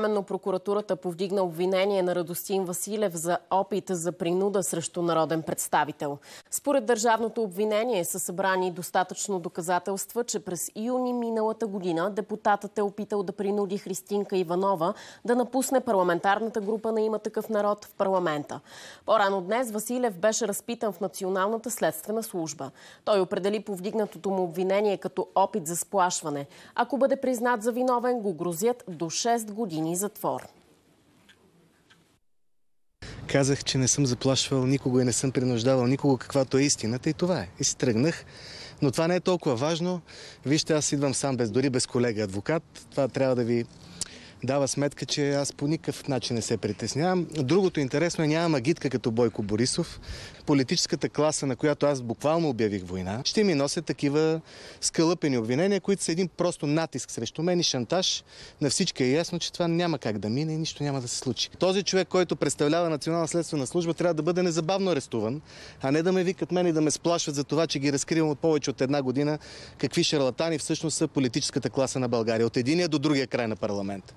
Временно прокуратурата повдигна обвинение на Радостин Василев за опит за принуда срещу народен представител. Според държавното обвинение са събрани достатъчно доказателства, че през юни миналата година депутатът е опитал да принуди Христинка Иванова да напусне парламентарната група на има такъв народ в парламента. По-рано днес Василев беше разпитан в Националната следствена служба. Той определи повдигнатото му обвинение като опит за сплашване. Ако бъде признат за виновен, го грозят до 6 години години затвор. Казах, че не съм заплашвал никого и не съм принуждавал никого, каквато е истината и това е. И си тръгнах. Но това не е толкова важно. Вижте, аз идвам сам, без, дори без колега адвокат. Това трябва да ви дава сметка, че аз по никакъв начин не се притеснявам. Другото интересно е, нямам агитка като Бойко Борисов. Политическата класа, на която аз буквално обявих война, ще ми носят такива скълъпени обвинения, които са един просто натиск срещу мен и шантаж. На всички е ясно, че това няма как да мине и нищо няма да се случи. Този човек, който представлява Национална следствена служба, трябва да бъде незабавно арестуван, а не да ме викат мен и да ме сплашват за това, че ги разкривам от повече от една година какви шарлатани всъщност са политическата класа на България. От единия до другия край на парламента.